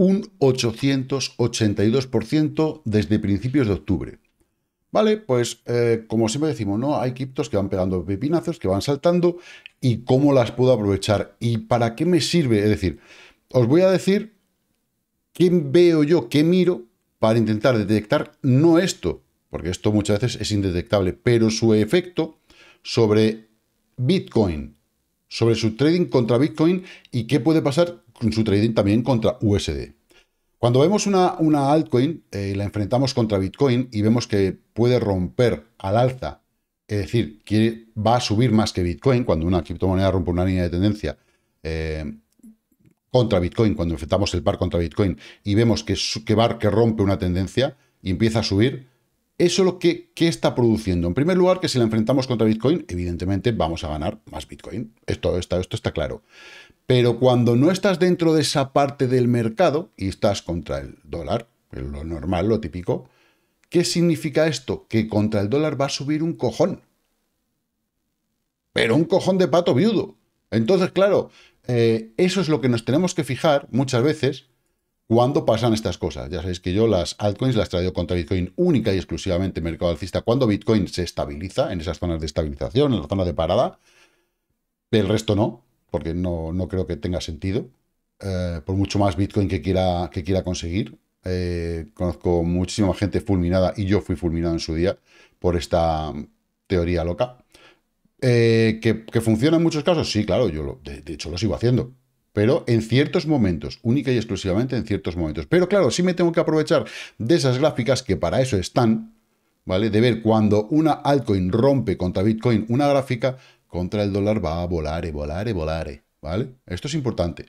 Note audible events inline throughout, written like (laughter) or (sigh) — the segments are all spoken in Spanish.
un 882% desde principios de octubre. Vale, pues eh, como siempre decimos, ¿no? Hay criptos que van pegando pepinazos, que van saltando, y cómo las puedo aprovechar y para qué me sirve. Es decir, os voy a decir quién veo yo, qué miro para intentar detectar no esto, porque esto muchas veces es indetectable, pero su efecto sobre Bitcoin, sobre su trading contra Bitcoin y qué puede pasar su trading también contra USD. Cuando vemos una, una altcoin y eh, la enfrentamos contra Bitcoin y vemos que puede romper al alza, es decir, que va a subir más que Bitcoin cuando una criptomoneda rompe una línea de tendencia eh, contra Bitcoin, cuando enfrentamos el par contra Bitcoin y vemos que, que, bar, que rompe una tendencia y empieza a subir, ¿eso lo que, está produciendo? En primer lugar, que si la enfrentamos contra Bitcoin, evidentemente vamos a ganar más Bitcoin. Esto, esto, esto está claro. Pero cuando no estás dentro de esa parte del mercado y estás contra el dólar, lo normal, lo típico, ¿qué significa esto? Que contra el dólar va a subir un cojón. Pero un cojón de pato viudo. Entonces, claro, eh, eso es lo que nos tenemos que fijar muchas veces cuando pasan estas cosas. Ya sabéis que yo las altcoins las traigo contra Bitcoin única y exclusivamente mercado alcista cuando Bitcoin se estabiliza en esas zonas de estabilización, en la zona de parada. El resto no porque no, no creo que tenga sentido. Eh, por mucho más Bitcoin que quiera, que quiera conseguir. Eh, conozco muchísima gente fulminada y yo fui fulminado en su día por esta teoría loca. Eh, ¿que, funciona en muchos casos, sí, claro, yo de, de, hecho lo sigo haciendo. Pero en ciertos momentos, única y exclusivamente en ciertos momentos. Pero claro, sí me tengo que aprovechar de esas gráficas que para eso están, ¿vale? De ver cuando una altcoin rompe contra Bitcoin una gráfica, contra el dólar va a volar volar y volar ¿vale? Esto es importante.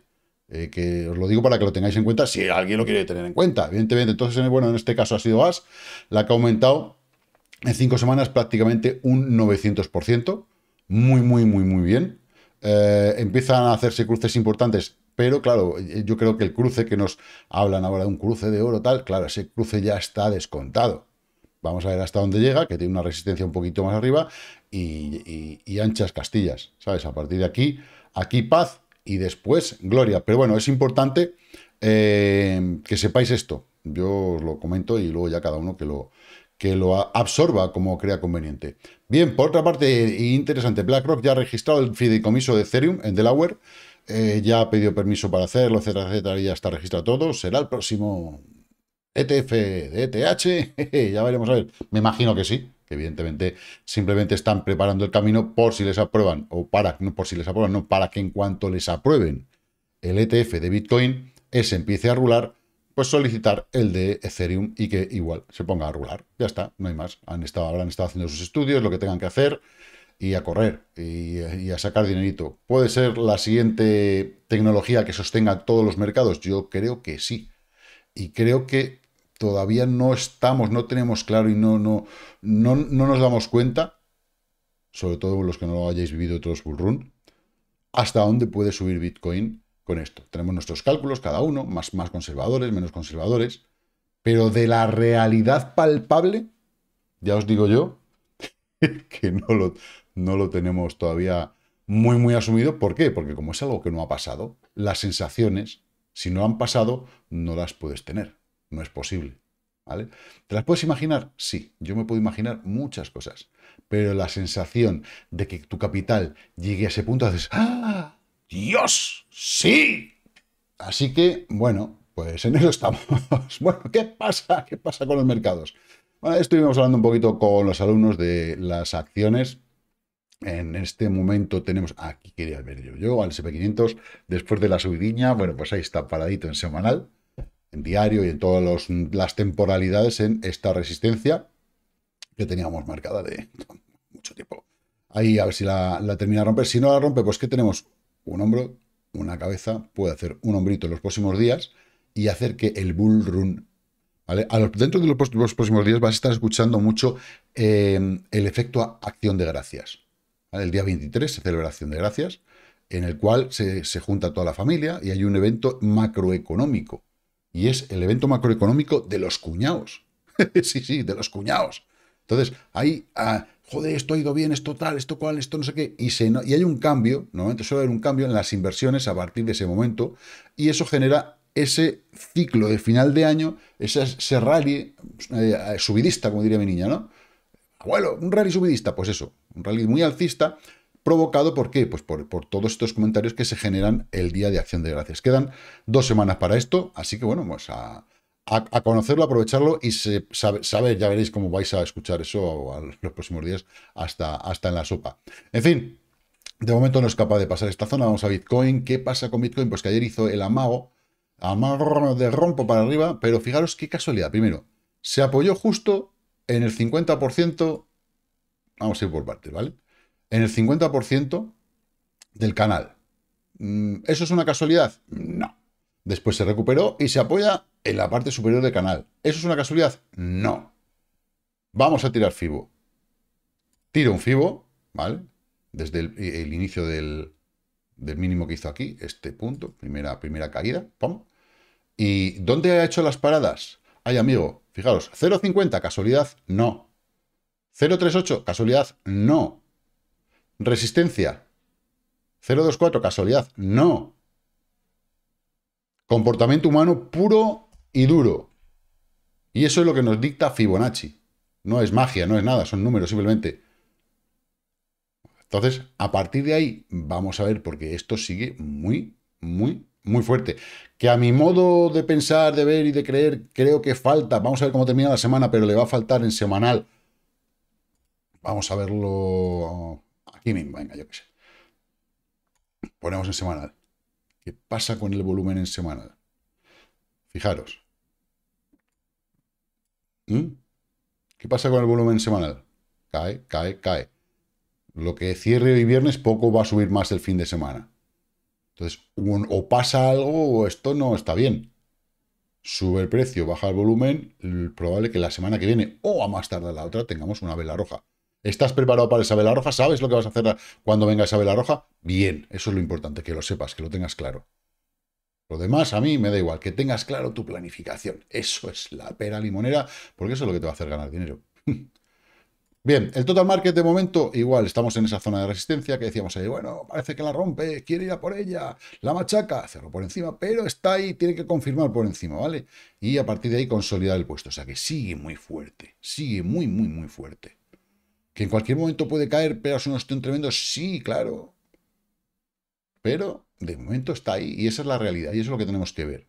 Eh, que os lo digo para que lo tengáis en cuenta si alguien lo quiere tener en cuenta, evidentemente. Entonces, bueno, en este caso ha sido AS, la que ha aumentado en cinco semanas prácticamente un 900%. Muy, muy, muy, muy bien. Eh, empiezan a hacerse cruces importantes, pero claro, yo creo que el cruce que nos hablan ahora, de un cruce de oro tal, claro, ese cruce ya está descontado. Vamos a ver hasta dónde llega, que tiene una resistencia un poquito más arriba y, anchas castillas, ¿sabes? A partir de aquí, aquí paz y después gloria. Pero bueno, es importante eh, que sepáis esto. Yo os lo comento y luego ya cada uno que lo, que lo absorba como crea conveniente. Bien, por otra parte, interesante, BlackRock ya ha registrado el fideicomiso de Ethereum en Delaware. Eh, ya ha pedido permiso para hacerlo, etcétera, etcétera, ya está registrado todo. Será el próximo ETF, de ETH, ya veremos a ver. Me imagino que sí, que evidentemente simplemente están preparando el camino por si les aprueban, o para, no por si les aprueban, no, para que en cuanto les aprueben el ETF de Bitcoin, ese empiece a rular, pues solicitar el de Ethereum y que igual se ponga a rular. Ya está, no hay más. Han estado, habrán estado haciendo sus estudios, lo que tengan que hacer y a correr y, a sacar dinerito. ¿Puede ser la siguiente tecnología que sostenga todos los mercados? Yo creo que sí. Y creo que todavía no estamos, no tenemos claro y no, no, no, nos damos cuenta, sobre todo los que no lo hayáis vivido todos, bullrun, hasta dónde puede subir Bitcoin con esto. Tenemos nuestros cálculos, cada uno, más, más conservadores, menos conservadores, pero de la realidad palpable, ya os digo yo, (laughs) que no lo, no lo tenemos todavía muy, muy asumido. ¿Por qué? Porque como es algo que no ha pasado, las sensaciones, si no han pasado, no las puedes tener. No es posible. ¿Vale? ¿Te las puedes imaginar? Sí, yo me puedo imaginar muchas cosas, pero la sensación de que tu capital llegue a ese punto, haces, ¡Ah! ¡Dios! ¡Sí! Así que, bueno, pues en eso estamos. (laughs) bueno, ¿qué pasa? ¿Qué pasa con los mercados? Bueno, estuvimos hablando un poquito con los alumnos de las acciones. En este momento tenemos, aquí quería ver yo, yo al SP500, después de la subidiña, bueno, pues ahí está paradito en semanal, en diario y en todas las temporalidades en esta resistencia que teníamos marcada de (laughs) mucho tiempo. Ahí a ver si la, termina de romper. Si no la rompe, pues que tenemos un hombro, una cabeza, puede hacer un hombrito en los próximos días y hacer que el bull run ¿Vale? dentro de los, próximos días vas a estar escuchando mucho em, el efecto acción de gracias. El día 23 celebración de gracias, en el cual se, junta toda la familia y hay un evento macroeconómico y es el evento macroeconómico de los cuñados. (laughs) sí, sí, de los cuñados. Entonces, ahí, ah, joder, esto ha ido bien, esto tal, esto cual, esto no sé qué, y, se, y hay un cambio, normalmente suele haber un cambio en las inversiones a partir de ese momento, y eso genera ese ciclo de final de año, ese, rally eh, subidista, como diría mi niña, ¿no? Abuelo, un rally subidista, pues eso, un rally muy alcista, ¿Provocado por qué? Pues por, todos estos comentarios que se generan el día de Acción de Gracias. Quedan dos semanas para esto, así que bueno, pues a, conocerlo, aprovecharlo y se, saber, ya veréis cómo vais a escuchar eso los próximos días hasta, hasta en la sopa. En fin, de momento no es capaz de pasar esta zona. Vamos a Bitcoin. ¿Qué pasa con Bitcoin? Pues que ayer hizo el amago, amago de rompo para arriba, pero fijaros qué casualidad. Primero, se apoyó justo en el 50%. Vamos a ir por partes, ¿vale? en el 50% del canal. Mm, ¿Eso es una casualidad? No. Después se recuperó y se apoya en la parte superior del canal. ¿Eso es una casualidad? No. Vamos a tirar FIBO. Tiro un FIBO, ¿vale? Desde el, eh, inicio del, mínimo que hizo aquí, este punto, primera, primera caída, ¿Y dónde ha hecho las paradas? Ay, amigo, fijaros, 0,50, casualidad, no. 0,38, casualidad, no. Resistencia. 024, casualidad. No. Comportamiento humano puro y duro. Y eso es lo que nos dicta Fibonacci. No es magia, no es nada, son números simplemente. Entonces, a partir de ahí, vamos a ver, porque esto sigue muy, muy, muy fuerte. Que a mi modo de pensar, de ver y de creer, creo que falta. Vamos a ver cómo termina la semana, pero le va a faltar en semanal. Vamos a verlo venga, yo qué sé. Ponemos en semanal. ¿Qué pasa con el volumen en semanal? Fijaros. ¿Mm? ¿Qué pasa con el volumen en semanal? Cae, cae, cae. Lo que cierre hoy viernes poco va a subir más el fin de semana. Entonces, o pasa algo o esto no está bien. Sube el precio, baja el volumen, probable que la semana que viene o a más tardar la otra tengamos una vela roja. ¿Estás preparado para vela Roja? ¿Sabes lo que vas a hacer cuando venga vela Roja? Bien, eso es lo importante, que lo sepas, que lo tengas claro. Lo demás a mí me da igual, que tengas claro tu planificación. Eso es la pera limonera, porque eso es lo que te va a hacer ganar dinero. (laughs) Bien, el total market de momento, igual, estamos en esa zona de resistencia que decíamos ahí, bueno, parece que la rompe, quiere ir a por ella, la machaca, cerró por encima, pero está ahí, tiene que confirmar por encima, ¿vale? Y a partir de ahí consolidar el puesto, o sea que sigue muy fuerte, sigue muy, muy, muy fuerte. Que en cualquier momento puede caer, pero es un tremendo, sí, claro. Pero de momento está ahí y esa es la realidad y eso es lo que tenemos que ver.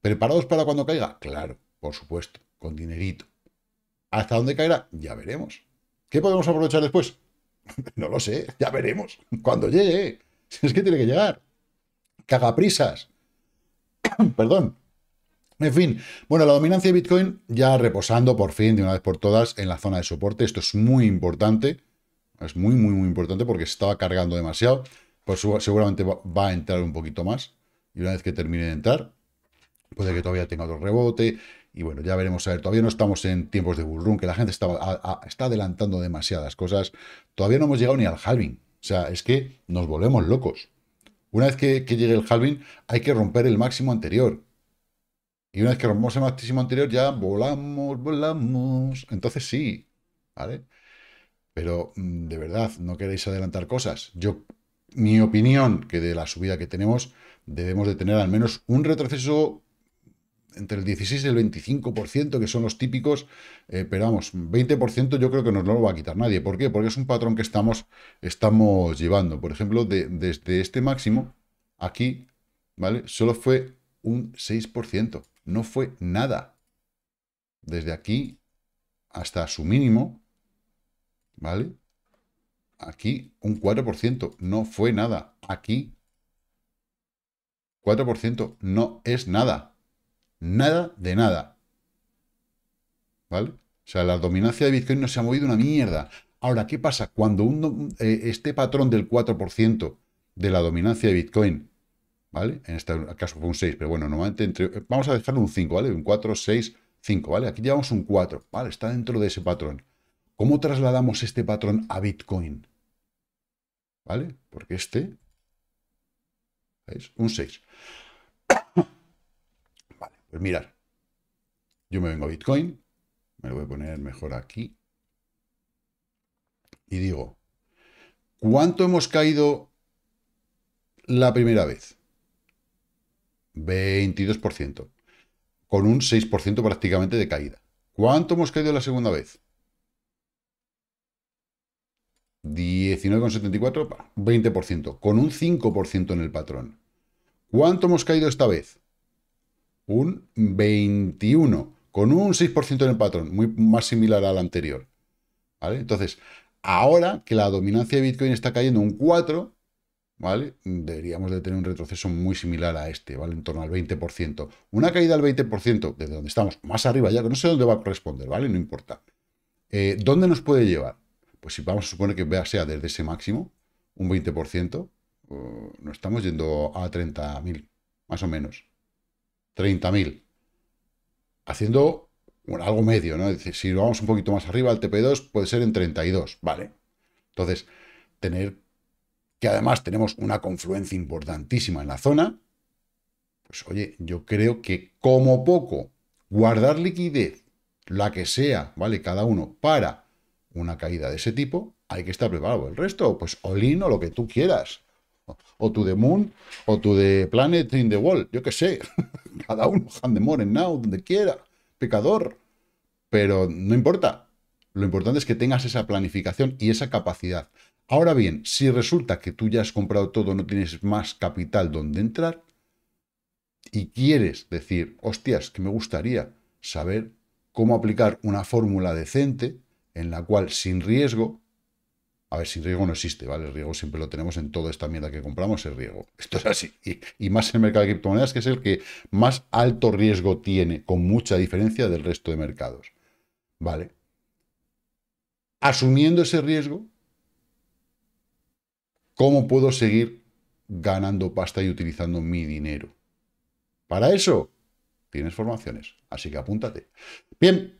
¿Preparados para cuando caiga? Claro, por supuesto, con dinerito. ¿Hasta dónde caerá? Ya veremos. ¿Qué podemos aprovechar después? (laughs) no lo sé, ya veremos. Cuando llegue, es que tiene que llegar. Caga prisas. (coughs) Perdón. En fin, bueno, la dominancia de Bitcoin ya reposando por fin, de una vez por todas, en la zona de soporte. Esto es muy importante. Es muy, muy, muy importante porque se estaba cargando demasiado. Pues seguramente va a entrar un poquito más. Y una vez que termine de entrar, puede que todavía tenga otro rebote. Y bueno, ya veremos a ver. Todavía no estamos en tiempos de bullrun, que la gente está, está adelantando demasiadas cosas. Todavía no hemos llegado ni al halving. O sea, es que nos volvemos locos. Una vez que llegue el halving, hay que romper el máximo anterior. Y una vez que rompemos el máximo anterior, ya volamos, volamos. Entonces sí, ¿vale? Pero mm, de verdad, no queréis adelantar cosas. Yo, mi opinión, que de la subida que tenemos, debemos de tener al menos un retroceso entre el 16 y el 25%, que son los típicos, eh, pero vamos, 20% yo creo que nos lo va a quitar nadie. ¿Por qué? Porque es un patrón que estamos, estamos llevando. Por ejemplo, desde este máximo, aquí, ¿vale? Solo fue un 6%. No fue nada. Desde aquí hasta su mínimo, ¿vale? Aquí un 4%, no fue nada. Aquí 4% no es nada. Nada de nada. ¿Vale? O sea, la dominancia de Bitcoin no se ha movido una mierda. Ahora, ¿qué pasa? Cuando eh, este patrón del 4% de la dominancia de Bitcoin ¿vale? En este caso fue un 6, pero bueno, normalmente vamos a dejar un 5, ¿vale? Un 4, 6, 5, ¿vale? Aquí llevamos un 4, ¿vale? Está dentro de ese patrón. ¿Cómo trasladamos este patrón a Bitcoin? ¿Vale? Porque este es un 6. (coughs) vale, pues mirar. Yo me vengo a Bitcoin, me lo voy a poner mejor aquí. Y digo, ¿cuánto hemos caído la primera vez? 22%, con un 6% prácticamente de caída. ¿Cuánto hemos caído la segunda vez? 19,74, 20%, con un 5% en el patrón. ¿Cuánto hemos caído esta vez? Un 21, con un 6% en el patrón, muy más similar al anterior. Entonces, ahora que la dominancia de Bitcoin está cayendo un 4, ¿vale? Deberíamos de tener un retroceso muy similar a este, ¿vale? En torno al 20%. Una caída al 20%, desde donde estamos, más arriba ya, que no sé dónde va a corresponder, ¿vale? No importa. Eh, ¿Dónde nos puede llevar? Pues si vamos a suponer que sea desde ese máximo, un 20%, nos estamos yendo a 30.000, más o menos. 30.000. Haciendo bueno, algo medio, ¿no? Es decir, si vamos un poquito más arriba, al TP2 puede ser en 32, ¿vale? Entonces, tener que además tenemos una confluencia importantísima en la zona, pues oye, yo creo que como poco guardar liquidez, la que sea, ¿vale? Cada uno para una caída de ese tipo, hay que estar preparado. El resto, pues Olin o lo que tú quieras. O tú de Moon, o tu de Planet in the Wall, yo que sé. (laughs) Cada uno, hand more Now, donde quiera, pecador. Pero no importa. Lo importante es que tengas esa planificación y esa capacidad. Ahora bien, si resulta que tú ya has comprado todo, no tienes más capital donde entrar y quieres decir, hostias, que me gustaría saber cómo aplicar una fórmula decente en la cual sin riesgo, a ver, sin riesgo no existe, ¿vale? El riesgo siempre lo tenemos en toda esta mierda que compramos, el riesgo. Esto es así. Y, más en el mercado de criptomonedas, que es el que más alto riesgo tiene, con mucha diferencia del resto de mercados. ¿Vale? Asumiendo ese riesgo, ¿Cómo puedo seguir ganando pasta y utilizando mi dinero? Para eso tienes formaciones, así que apúntate. Bien,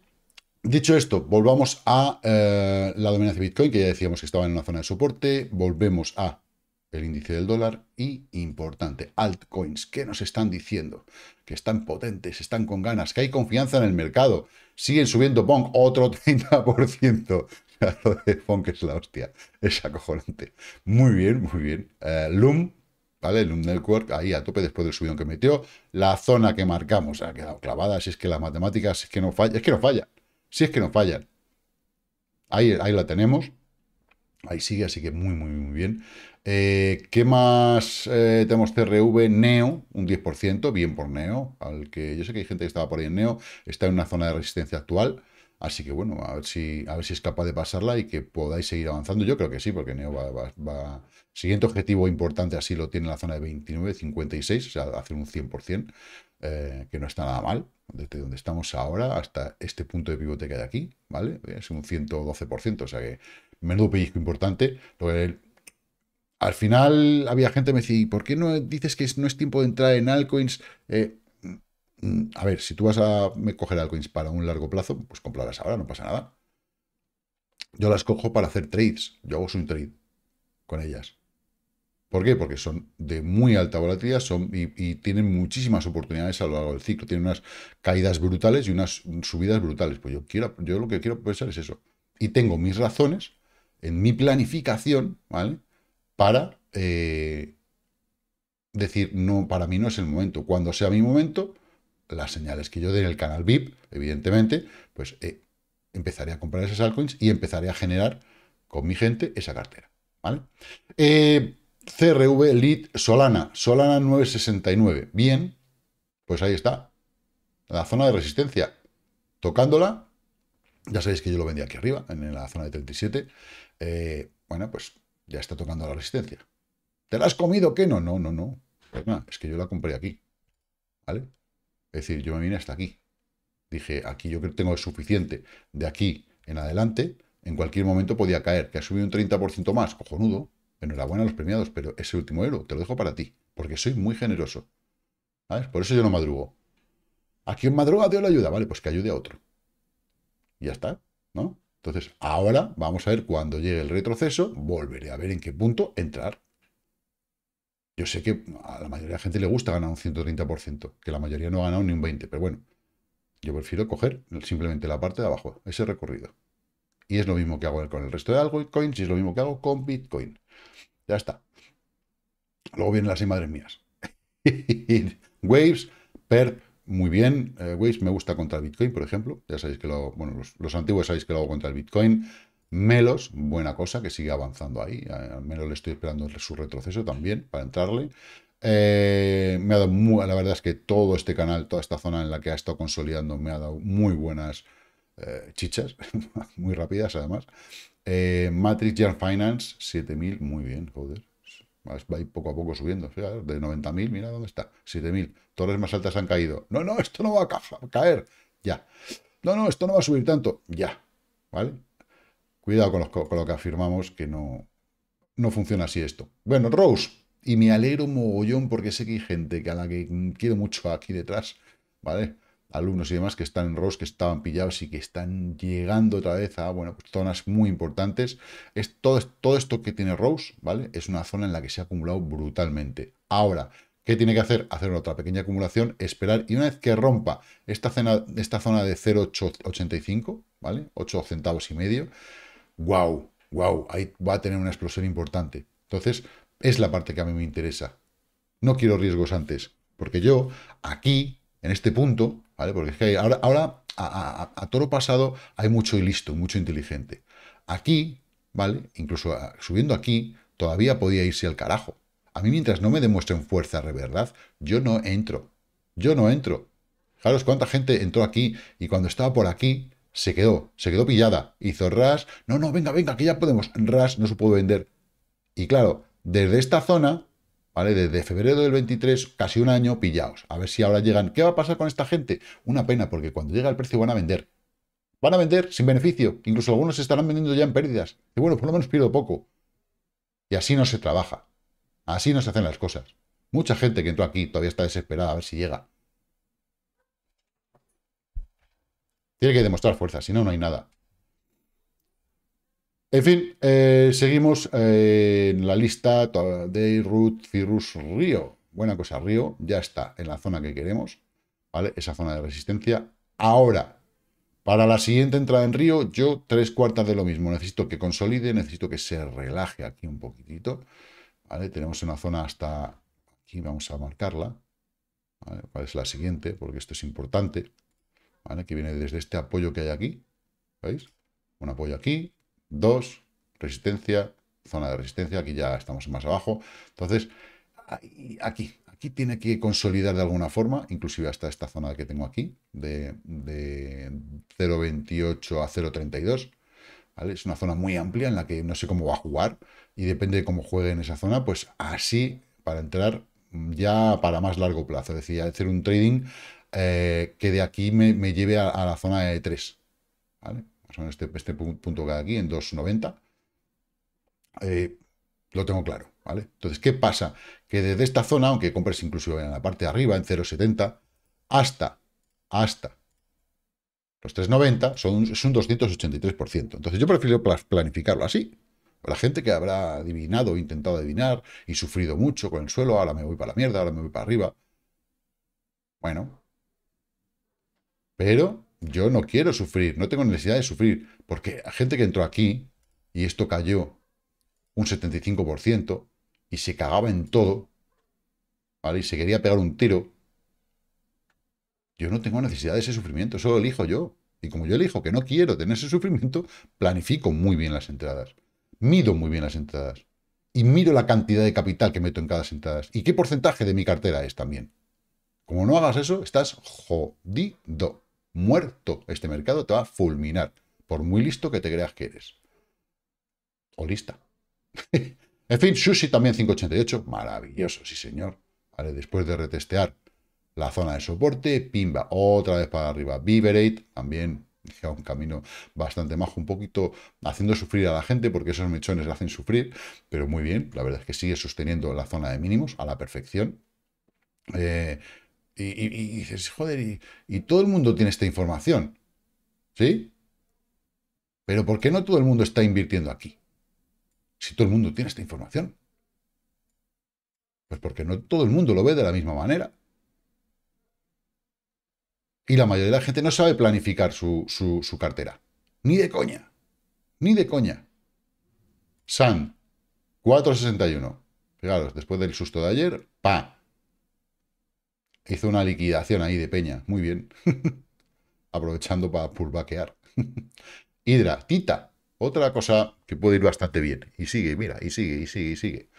Dicho esto, volvamos a eh, la dominancia de Bitcoin, que ya decíamos que estaba en una zona de soporte. Volvemos a el índice del dólar y, importante, altcoins. ¿Qué nos están diciendo? Que están potentes, están con ganas, que hay confianza en el mercado. Siguen subiendo, Pong, otro 30%. (laughs) lo es la hostia, es acojonante. Muy bien, muy bien. Eh, Loom, ¿vale? Loom Network, ahí a tope después del subidón que metió. La zona que marcamos ha quedado clavada, si es que las matemáticas, es que no falla es que no falla si es que no fallan. Ahí, ahí la tenemos. Ahí sigue, así que muy, muy, muy bien. Eh, ¿Qué más eh, tenemos? CRV, Neo, un 10%, bien por Neo, al que yo sé que hay gente que estaba por ahí en Neo, está en una zona de resistencia actual. Así que bueno, a ver si, a ver si es capaz de pasarla y que podáis seguir avanzando. Yo creo que sí, porque Neo va, Siguiente objetivo importante así lo tiene la zona de 29, 56, o sea, hacer un 100%, eh, que no está nada mal, desde donde estamos ahora hasta este punto de pivote que hay aquí, ¿vale? Es un 112%, o sea que menudo pellizco importante. al final había gente que me decía, ¿por qué no dices que no es tiempo de entrar en altcoins? Eh, Mm, a ver, si tú vas a coger altcoins para un largo plazo, pues comprarlas ahora, no pasa nada. Yo las cojo para hacer trades. Yo hago un trade con ellas. ¿Por qué? Porque son de muy alta volatilidad son, y, tienen muchísimas oportunidades a lo largo del ciclo. Tienen unas caídas brutales y unas subidas brutales. Pues yo, quiero, yo lo que quiero pensar es eso. Y tengo mis razones en mi planificación, ¿vale? Para eh, decir, no, para mí no es el momento. Cuando sea mi momento, las señales que yo dé en el canal VIP, evidentemente, pues eh, empezaré a comprar esas altcoins y empezaré a generar con mi gente esa cartera. ¿vale? Eh, CRV Lead Solana, Solana 969. Bien, pues ahí está. La zona de resistencia. Tocándola, ya sabéis que yo lo vendí aquí arriba, en la zona de 37. Eh, bueno, pues ya está tocando la resistencia. ¿Te la has comido? ¿Qué? No, no, no, no. Pues es que yo la compré aquí. ¿Vale? Es decir, yo me vine hasta aquí. Dije, aquí yo creo tengo suficiente. De aquí en adelante, en cualquier momento podía caer. Que ha subido un 30% más, cojonudo. Enhorabuena a los premiados, pero ese último euro te lo dejo para ti, porque soy muy generoso. ¿Sabes? Por eso yo no madrugo. aquí un madruga Dios la ayuda? Vale, pues que ayude a otro. Y ya está, ¿no? Entonces, ahora vamos a ver cuando llegue el retroceso, volveré a ver en qué punto entrar. Yo sé que a la mayoría de la gente le gusta ganar un 130%, que la mayoría no ha ganado ni un 20%, pero bueno, yo prefiero coger simplemente la parte de abajo, ese recorrido. Y es lo mismo que hago con el resto de altcoins y es lo mismo que hago con Bitcoin. Ya está. Luego vienen las y mías. (laughs) Waves, PER, muy bien. Eh, Waves me gusta contra Bitcoin, por ejemplo. Ya sabéis que lo hago, bueno, los, los antiguos sabéis que lo hago contra el Bitcoin. Melos, buena cosa, que sigue avanzando ahí. Al menos le estoy esperando su retroceso también para entrarle. Eh, me ha dado la verdad es que todo este canal, toda esta zona en la que ha estado consolidando, me ha dado muy buenas eh, chichas, (laughs) muy rápidas además. Eh, Matrix Yarn Finance, 7000, muy bien, joder. Va a ir poco a poco subiendo, fíjate, de 90.000, mira dónde está, 7.000. Torres más altas han caído. No, no, esto no va a caer, ya. No, no, esto no va a subir tanto, ya. ¿Vale? Cuidado con, lo que afirmamos, que no, no funciona así esto. Bueno, Rose, y me alegro mogollón porque sé que hay gente que a la que quiero mucho aquí detrás, ¿vale? Alumnos y demás que están en Rose, que estaban pillados y que están llegando otra vez a, bueno, pues, zonas muy importantes. Es todo, todo esto que tiene Rose, ¿vale? Es una zona en la que se ha acumulado brutalmente. Ahora, ¿qué tiene que hacer? Hacer otra pequeña acumulación, esperar, y una vez que rompa esta, esta zona de 0,85, ¿vale? 8 centavos y medio, Guau, guau, ahí va a tener una explosión importante. Entonces, es la parte que a mí me interesa. No quiero riesgos antes, porque yo aquí, en este punto, ¿vale? Porque es que ahora, ahora a, todo toro pasado hay mucho y listo, mucho inteligente. Aquí, ¿vale? Incluso ah, subiendo aquí, todavía podía irse al carajo. A mí mientras no me demuestren fuerza de verdad, yo no entro. Yo no entro. Fijaros cuánta gente entró aquí y cuando estaba por aquí, se quedó, se quedó pillada. Hizo RAS, no, no, venga, venga, que ya podemos. RAS no se puede vender. Y claro, desde esta zona, ¿vale? Desde febrero del 23, casi un año, pillaos. A ver si ahora llegan. ¿Qué va a pasar con esta gente? Una pena, porque cuando llega el precio van a vender. Van a vender sin beneficio. Incluso algunos se estarán vendiendo ya en pérdidas. Y bueno, por lo menos pierdo poco. Y así no se trabaja. Así no se hacen las cosas. Mucha gente que entró aquí todavía está desesperada a ver si llega. Tiene que demostrar fuerza, si no, no hay nada. En fin, eh, seguimos eh, en la lista de Root Cirrus Río. Buena cosa, Río ya está en la zona que queremos, ¿vale? Esa zona de resistencia. Ahora, para la siguiente entrada en Río, yo tres cuartas de lo mismo. Necesito que consolide, necesito que se relaje aquí un poquitito, ¿vale? Tenemos una zona hasta aquí, vamos a marcarla. ¿Cuál es la siguiente? Porque esto es importante. Que viene desde este apoyo que hay aquí, ¿veis? Un apoyo aquí, dos, resistencia, zona de resistencia, aquí ya estamos más abajo. Entonces, aquí, aquí tiene que consolidar de alguna forma, inclusive hasta esta zona que tengo aquí, de, de 0.28 a 0.32, ¿Vale? Es una zona muy amplia en la que no sé cómo va a jugar y depende de cómo juegue en esa zona, pues así para entrar ya para más largo plazo, es decir, hacer un trading eh, que de aquí me, lleve a, la zona de 3. ¿vale? este, este punto que hay aquí, en 2.90. Eh, lo tengo claro, ¿vale? Entonces, ¿qué pasa? Que desde esta zona, aunque compres incluso en la parte de arriba, en 0.70, hasta, hasta los 3.90, son, es un 283%. Entonces, yo prefiero planificarlo así. La gente que habrá adivinado, intentado adivinar y sufrido mucho con el suelo, ahora me voy para la mierda, ahora me voy para arriba. Bueno, pero yo no quiero sufrir, no tengo necesidad de sufrir, porque la gente que entró aquí y esto cayó un 75% y se cagaba en todo, ¿vale? Y se quería pegar un tiro. Yo no tengo necesidad de ese sufrimiento, solo elijo yo. Y como yo elijo que no quiero tener ese sufrimiento, planifico muy bien las entradas. Mido muy bien las entradas. Y miro la cantidad de capital que meto en cada entrada. Y qué porcentaje de mi cartera es también. Como no hagas eso, estás jodido muerto este mercado, te va a fulminar, por muy listo que te creas que eres. O lista. (laughs) en fin, Sushi también 5.88, maravilloso, sí señor. Vale, después de retestear la zona de soporte, pimba, otra vez para arriba. Viverate también (laughs) un camino bastante majo, un poquito haciendo sufrir a la gente, porque esos mechones le hacen sufrir, pero muy bien, la verdad es que sigue sosteniendo la zona de mínimos a la perfección. Eh, y, dices, joder, y, todo el mundo tiene esta información. ¿Sí? Pero ¿por qué no todo el mundo está invirtiendo aquí? Si todo el mundo tiene esta información. Pues porque no todo el mundo lo ve de la misma manera. Y la mayoría de la gente no sabe planificar su, su, cartera. Ni de coña. Ni de coña. SAN 461. Fijaros, después del susto de ayer, pa. Hizo una liquidación ahí de peña. Muy bien. (laughs) Aprovechando para pulvaquear. (laughs) Hidra, Tita. Otra cosa que puede ir bastante bien. Y sigue, mira, y sigue, y sigue, y sigue.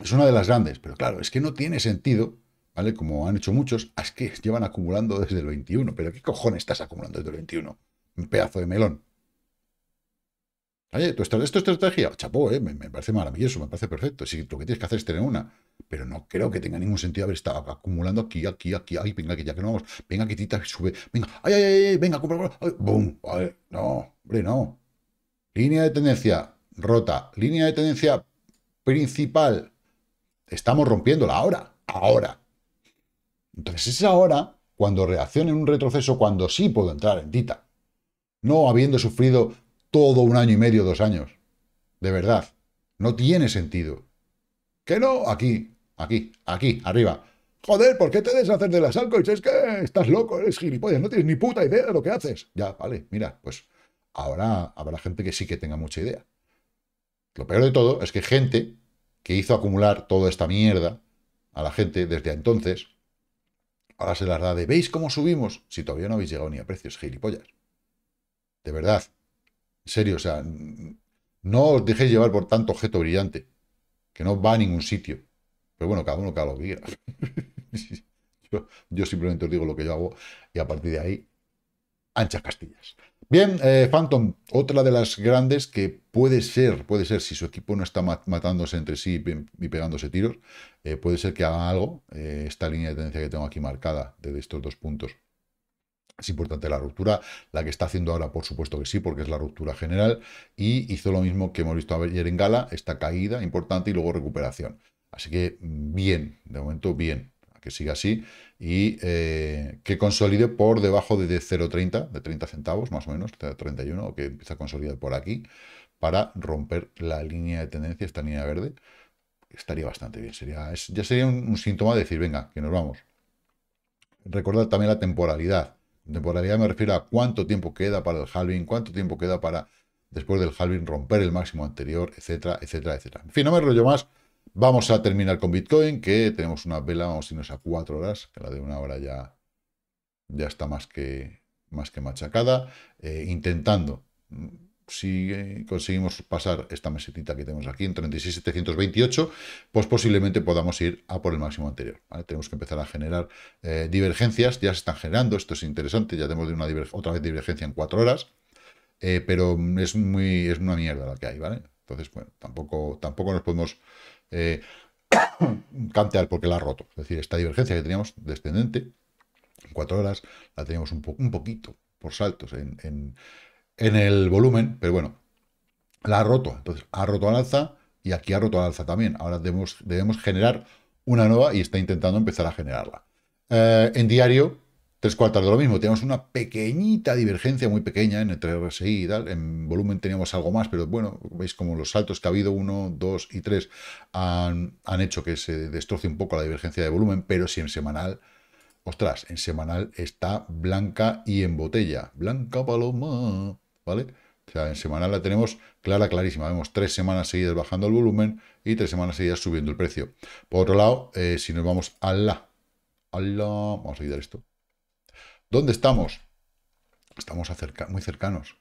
Es una de las grandes, pero claro, es que no tiene sentido, ¿vale? Como han hecho muchos, es que llevan acumulando desde el 21. ¿Pero qué cojones estás acumulando desde el 21? Un pedazo de melón. Oye, ¿tú esto es estrategia, chapó, eh, me, parece maravilloso, me parece perfecto. Si tú que tienes que hacer es tener una, pero no creo que tenga ningún sentido haber estado acumulando aquí, aquí, aquí, ay, venga, que ya que no vamos, venga, que tita, sube, venga, ay, ay, ay, venga, compra, compra ¡Bum! boom, no, hombre, no. Línea de tendencia rota, línea de tendencia principal, estamos rompiéndola ahora, ahora. Entonces es ahora cuando reaccione en un retroceso, cuando sí puedo entrar en tita, no habiendo sufrido todo un año y medio, dos años. De verdad. No tiene sentido. Que no, aquí, aquí, aquí, arriba. Joder, ¿por qué te deshaces de las altcoins? Es que estás loco, eres gilipollas, no tienes ni puta idea de lo que haces. Ya, vale, mira, pues ahora habrá gente que sí que tenga mucha idea. Lo peor de todo es que gente que hizo acumular toda esta mierda a la gente desde entonces, ahora se las da de, ¿veis cómo subimos? Si todavía no habéis llegado ni a precios, gilipollas. De verdad, serio, o sea, no os dejéis llevar por tanto objeto brillante, que no va a ningún sitio. Pero pues bueno, cada uno cada lo que (laughs) yo, simplemente os digo lo que yo hago y a partir de ahí, anchas castillas. Bien, eh, Phantom, otra de las grandes que puede ser, puede ser, si su equipo no está matándose entre sí y pegándose tiros, eh, puede ser que haga algo. Eh, esta línea de tendencia que tengo aquí marcada desde estos dos puntos es importante la ruptura, la que está haciendo ahora, por supuesto que sí, porque es la ruptura general, y hizo lo mismo que hemos visto ayer en Gala, esta caída importante y luego recuperación. Así que bien, de momento bien, que siga así y eh, que consolide por debajo de 0,30, de 30 centavos más o menos, 31, o que empiece a consolidar por aquí, para romper la línea de tendencia, esta línea verde, estaría bastante bien. Sería, ya sería un, un síntoma de decir, venga, que nos vamos. Recordad también la temporalidad Temporalidad me refiero a cuánto tiempo queda para el halving, cuánto tiempo queda para después del halving romper el máximo anterior, etcétera, etcétera, etcétera. En fin, no me rollo más. Vamos a terminar con Bitcoin, que tenemos una vela, vamos a irnos a cuatro horas, que la de una hora ya, ya está más que, más que machacada, eh, intentando si conseguimos pasar esta mesetita que tenemos aquí en 36.728, pues posiblemente podamos ir a por el máximo anterior. Tenemos que empezar a generar eh, divergencias, ya se están generando, esto es interesante, ya tenemos una otra vez divergencia en cuatro horas, eh, pero es, muy, es una mierda la que hay, ¿vale? Entonces, bueno, tampoco, tampoco nos podemos eh, (coughs) cantear porque la ha roto. Es decir, esta divergencia que teníamos descendente, en cuatro horas, la teníamos un, poquito por saltos en en el volumen, pero bueno, la ha roto. Entonces, ha roto al alza y aquí ha roto al alza también. Ahora debemos, debemos generar una nueva y está intentando empezar a generarla. Eh, en diario, tres cuartas de lo mismo. Tenemos una pequeñita divergencia, muy pequeña, en entre RSI y tal. En volumen teníamos algo más, pero bueno, veis como los saltos que ha habido, 1, 2 y 3, han, han, hecho que se destroce un poco la divergencia de volumen, pero si en semanal... Ostras, en semanal está blanca y en botella. Blanca paloma. ¿vale? O sea, en semanal la tenemos clara, clarísima. Vemos tres semanas seguidas bajando el volumen y tres semanas seguidas subiendo el precio. Por otro lado, eh, si nos vamos a la, a Vamos a quitar esto. ¿Dónde estamos? Estamos muy cercanos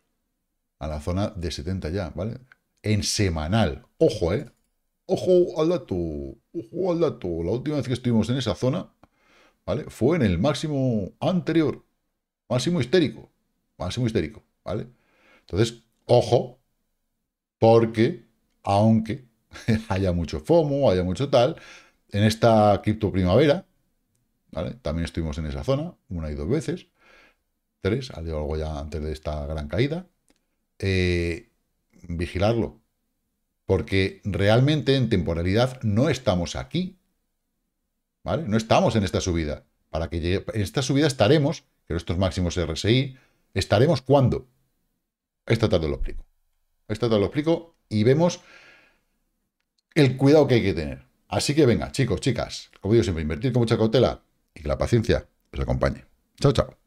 a la zona de 70 ya, ¿vale? En semanal. Ojo, ¿eh? Ojo al dato. Ojo al dato. La última vez que estuvimos en esa zona, ¿vale? Fue en el máximo anterior. Máximo histérico. Máximo histérico, ¿vale? Entonces, ojo, porque aunque (laughs) haya mucho FOMO, haya mucho tal, en esta cripto primavera, ¿vale? También estuvimos en esa zona, una y dos veces, tres, algo ya antes de esta gran caída. Eh, vigilarlo, porque realmente en temporalidad no estamos aquí, ¿vale? No estamos en esta subida. Para que en esta subida estaremos, que estos máximos RSI, estaremos cuando esta tarde lo explico. Esta tarde lo explico y vemos el cuidado que hay que tener. Así que venga, chicos, chicas, como digo siempre, invertir con mucha cautela y que la paciencia os acompañe. Chao, chao.